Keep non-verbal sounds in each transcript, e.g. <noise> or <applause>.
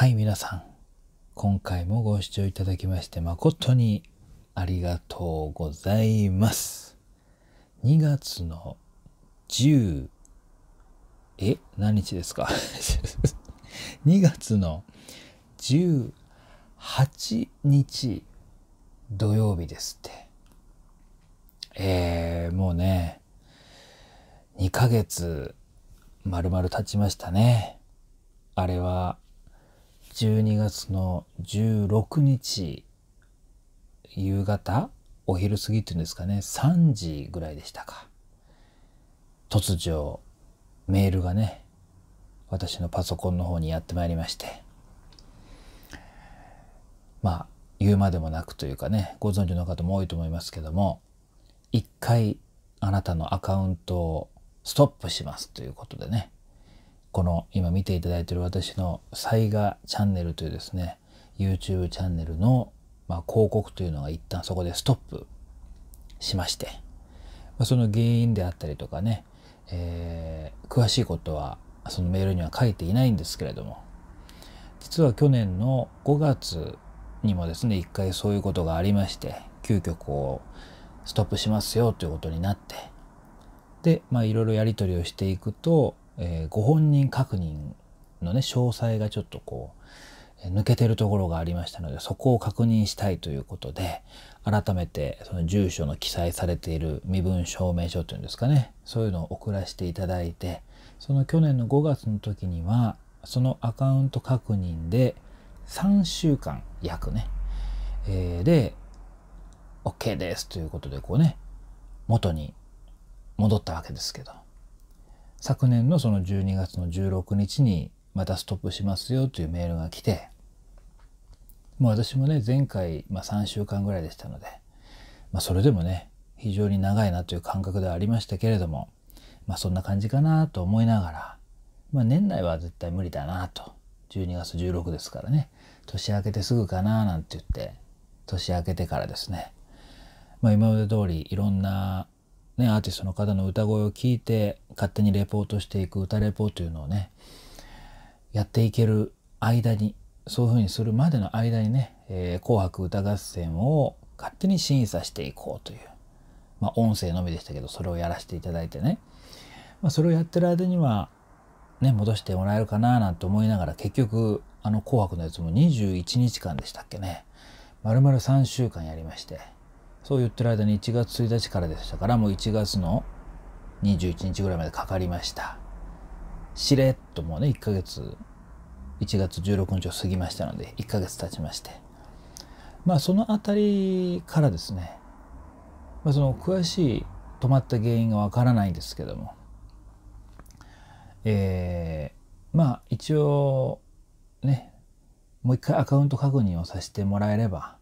はい、皆さん。今回もご視聴いただきまして誠にありがとうございます。2月の10、え何日ですか ?2 <laughs> 月の18日土曜日ですって。えー、もうね、2ヶ月丸々経ちましたね。あれは12月の16日夕方お昼過ぎっていうんですかね3時ぐらいでしたか突如メールがね私のパソコンの方にやってまいりましてまあ言うまでもなくというかねご存知の方も多いと思いますけども一回あなたのアカウントをストップしますということでねこの今見ていただいている私の災害チャンネルというですね、YouTube チャンネルの、ま広告というのが一旦そこでストップしまして、まその原因であったりとかね、えー、詳しいことはそのメールには書いていないんですけれども、実は去年の5月にもですね、一回そういうことがありまして、急遽こう、ストップしますよということになって、で、まあいろいろやり取りをしていくと、えー、ご本人確認のね詳細がちょっとこう抜けてるところがありましたのでそこを確認したいということで改めてその住所の記載されている身分証明書というんですかねそういうのを送らせていただいてその去年の5月の時にはそのアカウント確認で3週間約ね、えー、で OK ですということでこうね元に戻ったわけですけど。昨年のその12月の16日にまたストップしますよというメールが来て、もう私もね、前回、まあ、3週間ぐらいでしたので、まあ、それでもね、非常に長いなという感覚ではありましたけれども、まあ、そんな感じかなと思いながら、まあ、年内は絶対無理だなと。12月16ですからね、年明けてすぐかななんて言って、年明けてからですね、まあ、今まで通りいろんなね、アーティストの方の歌声を聞いて勝手にレポートしていく歌レポというのをねやっていける間にそういうふうにするまでの間にね「えー、紅白歌合戦」を勝手に審査していこうという、まあ、音声のみでしたけどそれをやらせていただいてね、まあ、それをやってる間には、ね、戻してもらえるかななんて思いながら結局あの「紅白」のやつも21日間でしたっけね丸々3週間やりまして。そう言ってる間に1月1日からでしたからもう1月の21日ぐらいまでかかりましたしれっともうね1ヶ月1月16日を過ぎましたので1ヶ月経ちましてまあその辺りからですね、まあ、その詳しい止まった原因がわからないんですけどもえー、まあ一応ねもう一回アカウント確認をさせてもらえれば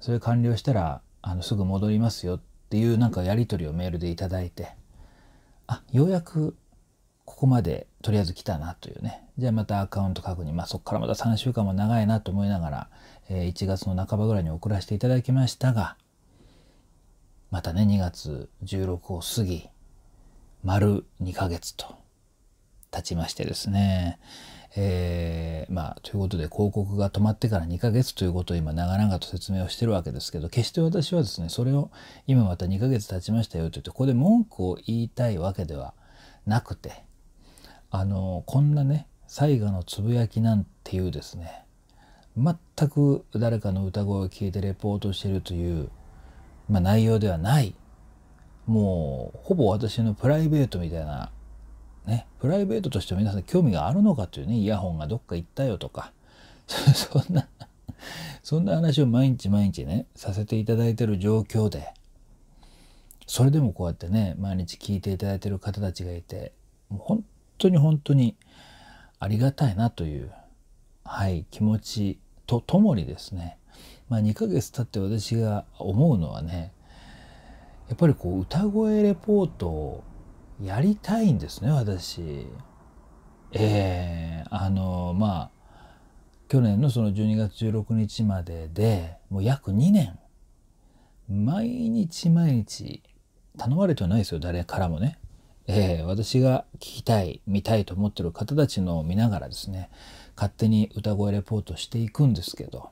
それ完了したらあのすぐ戻りますよっていうなんかやり取りをメールでいただいてあようやくここまでとりあえず来たなというねじゃあまたアカウント確認、まあ、そこからまた3週間も長いなと思いながら、えー、1月の半ばぐらいに送らせていただきましたがまたね2月16を過ぎ丸2ヶ月と経ちましてですねえー、まあ、ということで広告が止まってから2ヶ月ということを今長々と説明をしてるわけですけど決して私はですねそれを今また2ヶ月経ちましたよと言ってここで文句を言いたいわけではなくてあのこんなね最後のつぶやきなんていうですね全く誰かの歌声を聞いてレポートしてるという、まあ、内容ではないもうほぼ私のプライベートみたいなね、プライベートとして皆さん興味があるのかというね、イヤホンがどっか行ったよとか、<laughs> そんな、そんな話を毎日毎日ね、させていただいてる状況で、それでもこうやってね、毎日聞いていただいてる方たちがいて、もう本当に本当にありがたいなという、はい、気持ちとともにですね、まあ、2ヶ月経って私が思うのはね、やっぱりこう歌声レポートをやりたいんですね、私。えー、あの、まあ、去年のその12月16日までで、もう約2年、毎日毎日、頼まれてはないですよ、誰からもね。えー、私が聞きたい、見たいと思ってる方たちのを見ながらですね、勝手に歌声レポートしていくんですけど、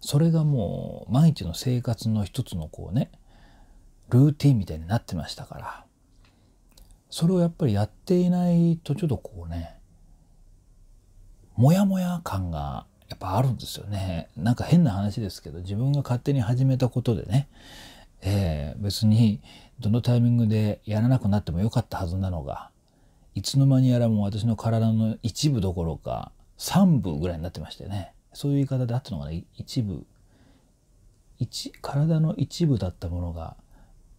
それがもう毎日の生活の一つのこうね、ルーティンみたいになってましたから、それをやっぱりやっていないとちょっとこうねもやもや感がやっぱあるんですよねなんか変な話ですけど自分が勝手に始めたことでね、えー、別にどのタイミングでやらなくなってもよかったはずなのがいつの間にやらもう私の体の一部どころか3部ぐらいになってましてねそういう言い方であったのがね一部一体の一部だったものが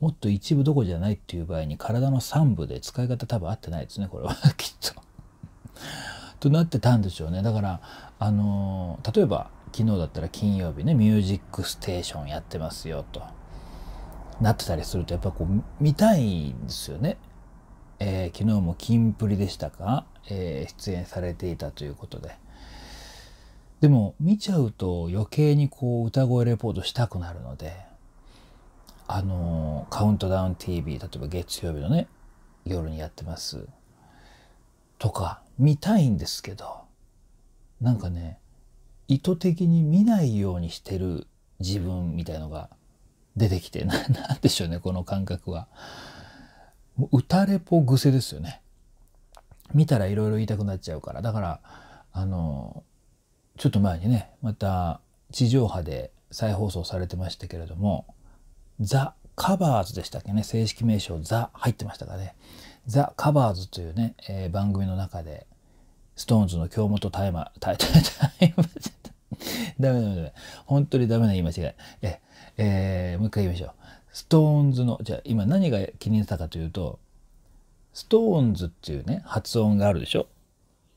もっと一部どこじゃないっていう場合に体の3部で使い方多分合ってないですねこれは <laughs> きっととなってたんでしょうねだからあのー、例えば昨日だったら金曜日ね「ミュージックステーションやってますよ」となってたりするとやっぱこう見たいんですよね。えー、昨日も「キンプリ」でしたか、えー、出演されていたということで。でも見ちゃうと余計にこう歌声レポートしたくなるのであのカウントダウン TV 例えば月曜日のね夜にやってますとか見たいんですけどなんかね意図的に見ないようにしてる自分みたいのが出てきてな <laughs> なんでしょうねこの感覚は。もう歌れぽ癖ですよね。見たらいろいろ言いたくなっちゃうからだからあのちょっと前にねまた地上波で再放送されてましたけれどもザ・カバーズでしたっけね正式名称ザ入ってましたかねザ・カバーズというね、えー、番組の中でストーンズの京本大麻大麻ダメダメダメ本当にダメな言い間違いえ、えー、もう一回言いましょうストーンズのじゃあ今何が気に入ったかというとストーンズっていうね発音があるでしょ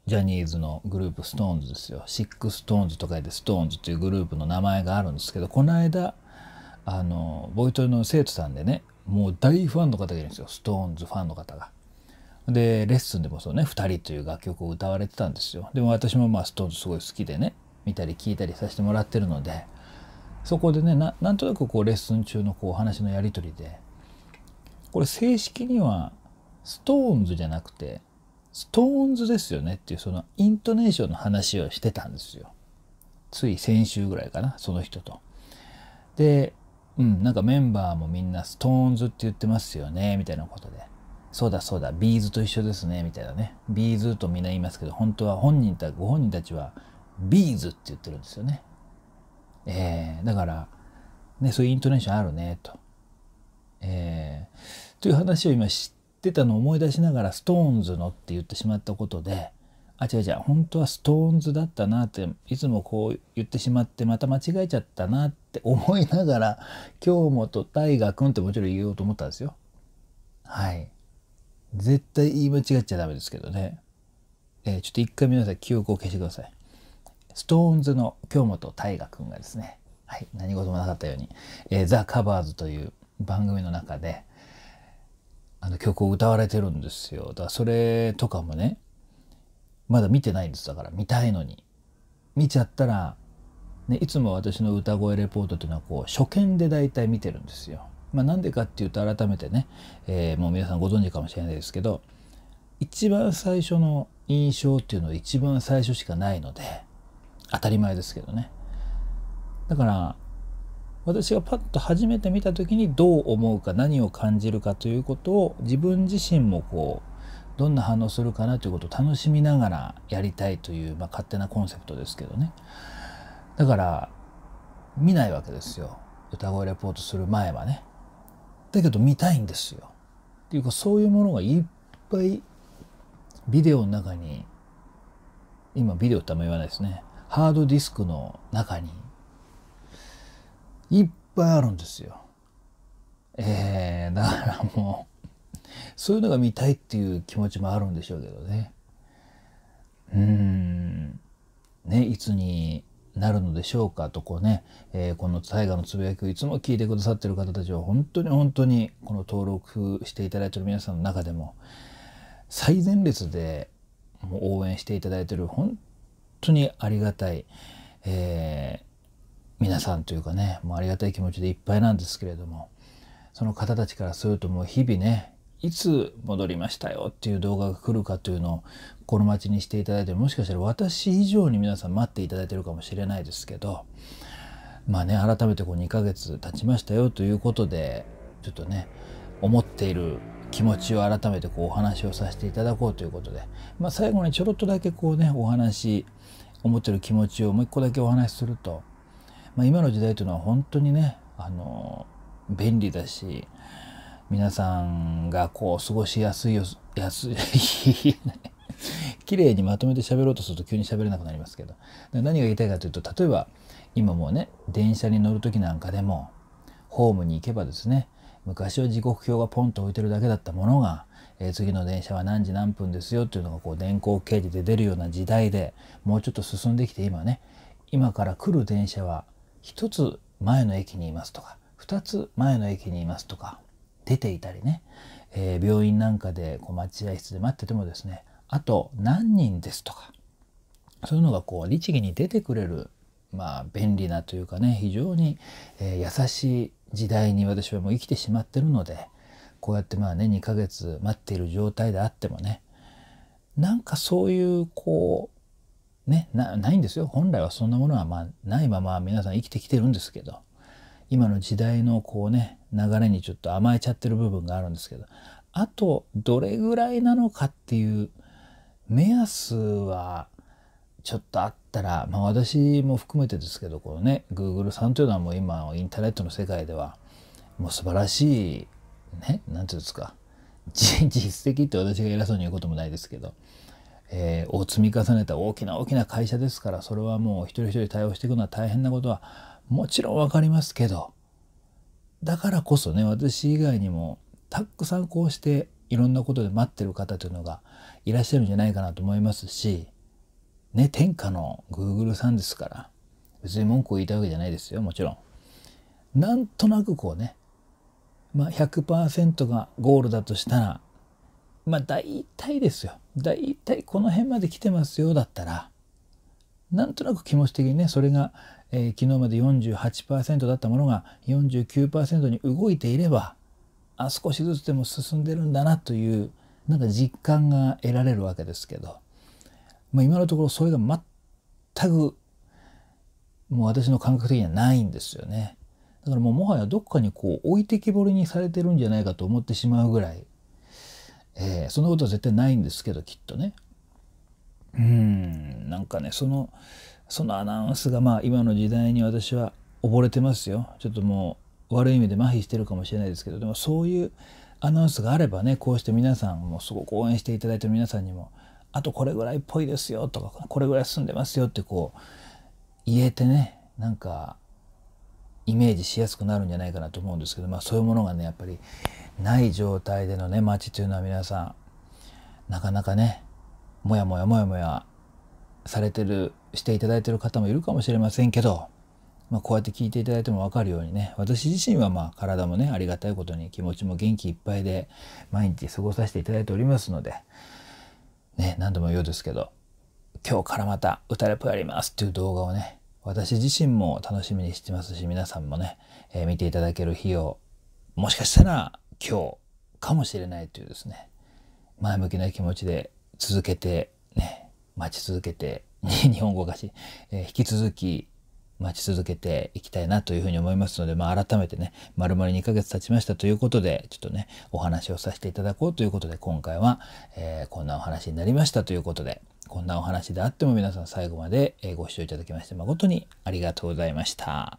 ジャニーズのグループストーンズですよ。シックストーンズと言ってストーンズというグループの名前があるんですけど、この間、あのボイトレの生徒さんでねもう大ファンの方がいるんですよ SixTONES ファンの方が。でレッスンでもそうね「2人」という楽曲を歌われてたんですよ。でも私もまあ SixTONES すごい好きでね見たり聞いたりさせてもらってるのでそこでねなんとなくこうレッスン中のこう話のやり取りでこれ正式には SixTONES じゃなくて SixTONES ですよねっていうそのイントネーションの話をしてたんですよ。つい先週ぐらいかなその人と。でうん、なんかメンバーもみんなストーンズって言ってますよね、みたいなことで。そうだそうだ、ビーズと一緒ですね、みたいなね。ビーズとみんな言いますけど、本当は本人たご本人たちはビーズって言ってるんですよね。えー、だから、ね、そういうイントネーションあるね、と。えー、という話を今知ってたのを思い出しながら、ストーンズのって言ってしまったことで、あ違う違う本当はストーンズだったなっていつもこう言ってしまってまた間違えちゃったなって思いながら京本大我君ってもちろん言おうと思ったんですよ。はい絶対言い間違っちゃダメですけどね。えー、ちょっと一回皆さん記憶を消してください。ストーンズの京本大我君がですね、はい、何事もなかったように、えー、ザ・カバーズという番組の中であの曲を歌われてるんですよ。だからそれとかもねまだ見てないんですだから見たいのに見ちゃったら、ね、いつも私の歌声レポートっていうのはこう初見で大体見てるんですよ。まあ、なんでかっていうと改めてね、えー、もう皆さんご存知かもしれないですけど一番最初の印象っていうのは一番最初しかないので当たり前ですけどねだから私がパッと初めて見た時にどう思うか何を感じるかということを自分自身もこうどんな反応するかなということを楽しみながらやりたいという、まあ、勝手なコンセプトですけどねだから見ないわけですよ歌声レポートする前はねだけど見たいんですよっていうかそういうものがいっぱいビデオの中に今ビデオってあんま言わないですねハードディスクの中にいっぱいあるんですよえー、だからもうそういうのが見たいっていう気持ちもあるんでしょうけどね。うん。ね、いつになるのでしょうかとこうね、えー、この大河のつぶやきをいつも聞いてくださってる方たちは本当に本当にこの登録していただいてる皆さんの中でも最前列でもう応援していただいてる本当にありがたい、えー、皆さんというかねもうありがたい気持ちでいっぱいなんですけれどもその方たちからするともう日々ねいつ戻りましたよっていう動画が来るかというのをこの待ちにしていただいてもしかしたら私以上に皆さん待っていただいてるかもしれないですけどまあね改めてこう2ヶ月経ちましたよということでちょっとね思っている気持ちを改めてこうお話をさせていただこうということで、まあ、最後にちょろっとだけこうねお話思ってる気持ちをもう一個だけお話しすると、まあ、今の時代というのは本当にねあの便利だし皆さんがこう過ごしやすいよ、安 <laughs> い、綺麗にまとめて喋ろうとすると急に喋れなくなりますけど。何が言いたいかというと、例えば今もうね、電車に乗る時なんかでも、ホームに行けばですね、昔は時刻表がポンと置いてるだけだったものが、えー、次の電車は何時何分ですよっていうのがこう電光掲示で出るような時代でもうちょっと進んできて今ね今から来る電車は1つ前の駅にいますとか2つ前の駅にいますとか出ていたりね、えー、病院なんかでこう待合室で待っててもですねあと何人ですとかそういうのがこう律儀に出てくれるまあ便利なというかね非常に、えー、優しい時代に私はもう生きてしまってるのでこうやってまあね2ヶ月待っている状態であってもねなんかそういうこうねないんですよ本来はそんなものはまあないまま皆さん生きてきてるんですけど今の時代のこうね流れにちょっと甘えちゃってる部分があるんですけどあとどれぐらいなのかっていう目安はちょっとあったら、まあ、私も含めてですけどこのね Google さんというのはもう今インターネットの世界ではもう素晴らしいね何て言うんですか <laughs> 実績って私が偉そうに言うこともないですけど、えー、を積み重ねた大きな大きな会社ですからそれはもう一人一人対応していくのは大変なことはもちろん分かりますけどだからこそね私以外にもたくさんこうしていろんなことで待ってる方というのがいらっしゃるんじゃないかなと思いますしね天下の Google さんですから別に文句を言いたいわけじゃないですよもちろん。なんとなくこうね、まあ、100%がゴールだとしたらまあ大体ですよ大体この辺まで来てますよだったらなんとなく気持ち的にねそれがえー、昨日まで48%だったものが49%に動いていればあ少しずつでも進んでるんだなというなんか実感が得られるわけですけど、まあ、今のところそれが全くもう私の感覚的にはないんですよね。だからもうもはやどっかにこう置いてきぼりにされてるんじゃないかと思ってしまうぐらい、えー、そんなことは絶対ないんですけどきっとね。うんなんかねそのそのアナウンスがまあ今の時代に私は溺れてますよちょっともう悪い意味で麻痺してるかもしれないですけどでもそういうアナウンスがあればねこうして皆さんもすごく応援していただいてる皆さんにもあとこれぐらいっぽいですよとかこれぐらい住んでますよってこう言えてねなんかイメージしやすくなるんじゃないかなと思うんですけど、まあ、そういうものがねやっぱりない状態でのね街というのは皆さんなかなかねモヤモヤモヤモヤされてるしていただいてる方もいるかもしれませんけど、まあ、こうやって聞いていただいても分かるようにね私自身はまあ体もねありがたいことに気持ちも元気いっぱいで毎日過ごさせていただいておりますので、ね、何度も言うですけど今日からまた歌レポやりますっていう動画をね私自身も楽しみにしてますし皆さんもね、えー、見ていただける日をもしかしたら今日かもしれないというですね前向きな気持ちで続けて、ね、待ち続けて、<laughs> 日本語がし、えー、引き続き待ち続けていきたいなというふうに思いますので、まあ、改めてね、丸々2ヶ月経ちましたということで、ちょっとね、お話をさせていただこうということで、今回は、えー、こんなお話になりましたということで、こんなお話であっても皆さん最後までご視聴いただきまして誠にありがとうございました。